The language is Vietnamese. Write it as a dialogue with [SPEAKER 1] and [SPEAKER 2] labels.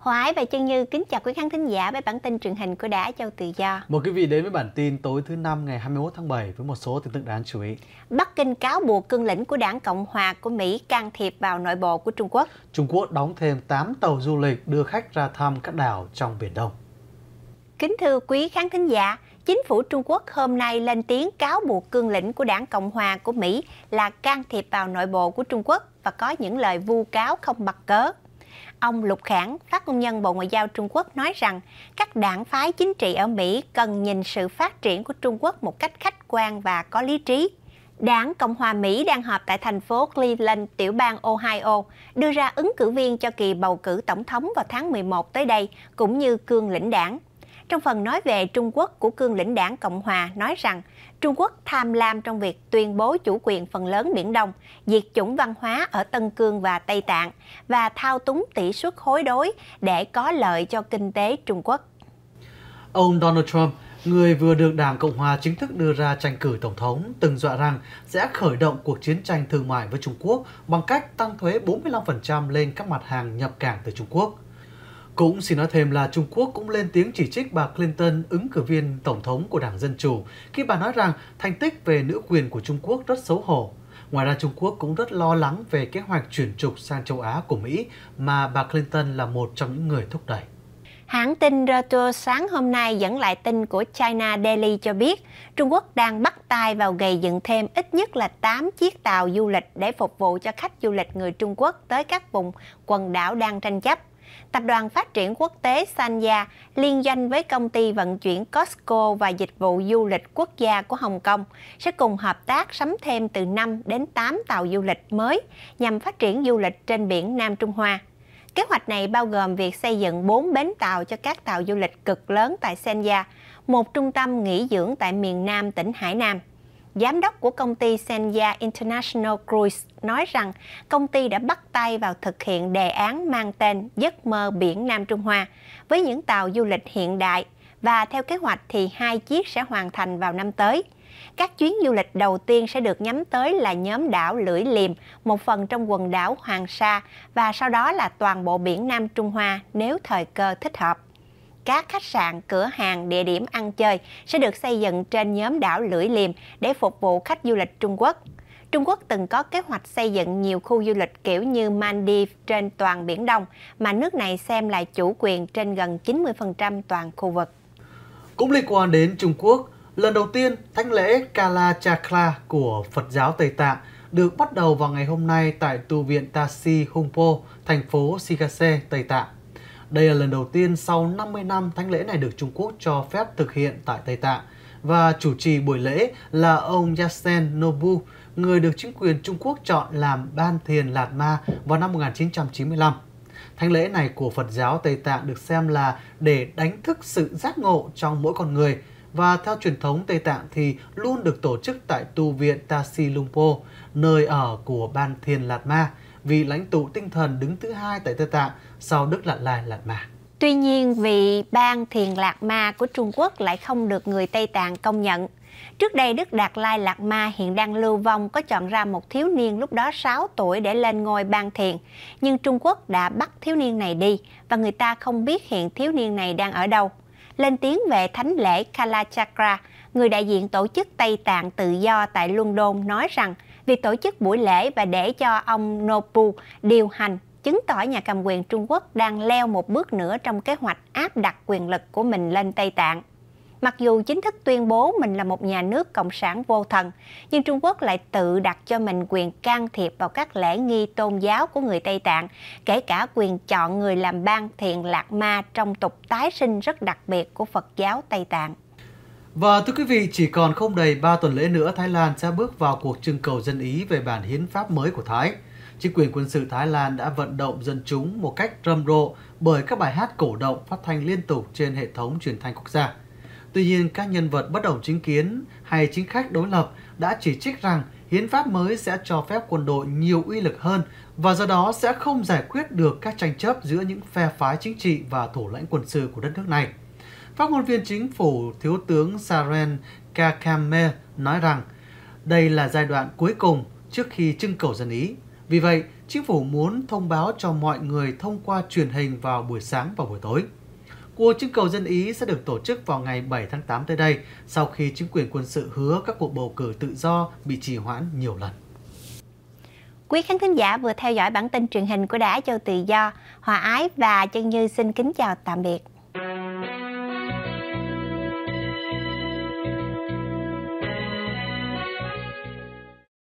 [SPEAKER 1] Hòa Ái và Trân Như kính chào quý khán thính giả với bản tin truyền hình của Đài Châu Tự Do.
[SPEAKER 2] Một quý vị đến với bản tin tối thứ năm ngày 21 tháng 7 với một số tin tức đáng chú ý.
[SPEAKER 1] Bắc Kinh cáo buộc cương lĩnh của đảng Cộng hòa của Mỹ can thiệp vào nội bộ của Trung Quốc.
[SPEAKER 2] Trung Quốc đóng thêm 8 tàu du lịch đưa khách ra thăm các đảo trong Biển Đông.
[SPEAKER 1] Kính thưa quý khán thính giả, chính phủ Trung Quốc hôm nay lên tiếng cáo buộc cương lĩnh của đảng Cộng hòa của Mỹ là can thiệp vào nội bộ của Trung Quốc và có những lời vu cáo không bặt cớ ông Lục Khảng, phát ngôn nhân Bộ Ngoại giao Trung Quốc nói rằng các đảng phái chính trị ở Mỹ cần nhìn sự phát triển của Trung Quốc một cách khách quan và có lý trí. Đảng Cộng hòa Mỹ đang họp tại thành phố Cleveland, tiểu bang Ohio, đưa ra ứng cử viên cho kỳ bầu cử tổng thống vào tháng 11 tới đây, cũng như cương lĩnh đảng trong phần nói về Trung Quốc của cương lĩnh đảng Cộng Hòa nói rằng Trung Quốc tham lam trong việc tuyên bố chủ quyền phần lớn Biển Đông, diệt chủng văn hóa ở Tân Cương và Tây Tạng và thao túng tỷ suất hối đối để có lợi cho kinh tế Trung Quốc.
[SPEAKER 2] Ông Donald Trump, người vừa được Đảng Cộng Hòa chính thức đưa ra tranh cử Tổng thống, từng dọa rằng sẽ khởi động cuộc chiến tranh thương mại với Trung Quốc bằng cách tăng thuế 45% lên các mặt hàng nhập cảng từ Trung Quốc. Cũng xin nói thêm là Trung Quốc cũng lên tiếng chỉ trích bà Clinton, ứng cử viên Tổng thống của Đảng Dân Chủ, khi bà nói rằng thành tích về nữ quyền của Trung Quốc rất xấu hổ. Ngoài ra Trung Quốc cũng rất lo lắng về kế hoạch chuyển trục sang châu Á của Mỹ mà bà Clinton là một trong những người thúc đẩy.
[SPEAKER 1] Hãng tin Reuters sáng hôm nay dẫn lại tin của China Daily cho biết Trung Quốc đang bắt tay vào gầy dựng thêm ít nhất là 8 chiếc tàu du lịch để phục vụ cho khách du lịch người Trung Quốc tới các vùng quần đảo đang tranh chấp. Tập đoàn Phát triển Quốc tế Sanya liên doanh với công ty vận chuyển Costco và dịch vụ du lịch quốc gia của Hồng Kông sẽ cùng hợp tác sắm thêm từ 5 đến 8 tàu du lịch mới nhằm phát triển du lịch trên biển Nam Trung Hoa. Kế hoạch này bao gồm việc xây dựng 4 bến tàu cho các tàu du lịch cực lớn tại Sanya, một trung tâm nghỉ dưỡng tại miền Nam tỉnh Hải Nam giám đốc của công ty Senja International Cruise nói rằng công ty đã bắt tay vào thực hiện đề án mang tên Giấc mơ biển Nam Trung Hoa với những tàu du lịch hiện đại và theo kế hoạch thì hai chiếc sẽ hoàn thành vào năm tới. Các chuyến du lịch đầu tiên sẽ được nhắm tới là nhóm đảo Lưỡi Liềm, một phần trong quần đảo Hoàng Sa và sau đó là toàn bộ biển Nam Trung Hoa nếu thời cơ thích hợp các khách sạn, cửa hàng, địa điểm ăn chơi sẽ được xây dựng trên nhóm đảo Lưỡi Liềm để phục vụ khách du lịch Trung Quốc. Trung Quốc từng có kế hoạch xây dựng nhiều khu du lịch kiểu như Maldives trên toàn Biển Đông, mà nước này xem là chủ quyền trên gần 90% toàn khu vực. Cũng
[SPEAKER 2] liên quan đến Trung Quốc, lần đầu tiên thánh lễ Kala Chakra của Phật giáo Tây Tạng được bắt đầu vào ngày hôm nay tại tu viện Tashi Humpo, thành phố Shigase, Tây Tạng. Đây là lần đầu tiên sau 50 năm thánh lễ này được Trung Quốc cho phép thực hiện tại Tây Tạng và chủ trì buổi lễ là ông Yasen Nobu, người được chính quyền Trung Quốc chọn làm Ban Thiền Lạt Ma vào năm 1995. Thánh lễ này của Phật giáo Tây Tạng được xem là để đánh thức sự giác ngộ trong mỗi con người và theo truyền thống Tây Tạng thì luôn được tổ chức tại tu viện Tashi Lumpo, nơi ở của Ban Thiền Lạt Ma, vì lãnh tụ tinh thần đứng thứ hai tại Tây Tạng sau Đức Lạt Lai Lạt Ma.
[SPEAKER 1] Tuy nhiên, vị bang Thiền Lạt Ma của Trung Quốc lại không được người Tây Tạng công nhận. Trước đây, Đức Đạt Lai Lạt Ma hiện đang lưu vong có chọn ra một thiếu niên lúc đó 6 tuổi để lên ngôi bang thiền. Nhưng Trung Quốc đã bắt thiếu niên này đi và người ta không biết hiện thiếu niên này đang ở đâu. Lên tiếng về thánh lễ Kalachakra, người đại diện tổ chức Tây Tạng tự do tại London nói rằng – việc tổ chức buổi lễ và để cho ông Nobu điều hành chứng tỏ nhà cầm quyền Trung Quốc đang leo một bước nữa trong kế hoạch áp đặt quyền lực của mình lên Tây Tạng. Mặc dù chính thức tuyên bố mình là một nhà nước cộng sản vô thần, nhưng Trung Quốc lại tự đặt cho mình quyền can thiệp vào các lễ nghi tôn giáo của người Tây Tạng, kể cả quyền chọn người làm ban thiện lạc ma trong tục tái sinh rất đặc biệt của Phật giáo Tây Tạng.
[SPEAKER 2] Và thưa quý vị, chỉ còn không đầy 3 tuần lễ nữa, Thái Lan sẽ bước vào cuộc trưng cầu dân ý về bản hiến pháp mới của Thái. Chính quyền quân sự Thái Lan đã vận động dân chúng một cách râm rộ bởi các bài hát cổ động phát thanh liên tục trên hệ thống truyền thanh quốc gia. Tuy nhiên, các nhân vật bất đồng chính kiến hay chính khách đối lập đã chỉ trích rằng hiến pháp mới sẽ cho phép quân đội nhiều uy lực hơn và do đó sẽ không giải quyết được các tranh chấp giữa những phe phái chính trị và thủ lãnh quân sự của đất nước này. Phát ngôn viên chính phủ Thiếu tướng Saren Kakamel nói rằng đây là giai đoạn cuối cùng trước khi trưng cầu dân ý. Vì vậy, chính phủ muốn thông báo cho mọi người thông qua truyền hình vào buổi sáng và buổi tối. Cuộc trưng cầu dân Ý sẽ được tổ chức vào ngày 7 tháng 8 tới đây, sau khi chính quyền quân sự hứa các cuộc bầu cử tự do bị trì hoãn nhiều lần.
[SPEAKER 1] Quý khán thính giả vừa theo dõi bản tin truyền hình của Đài Châu Tự Do, Hòa Ái và Chân Như xin kính chào tạm biệt.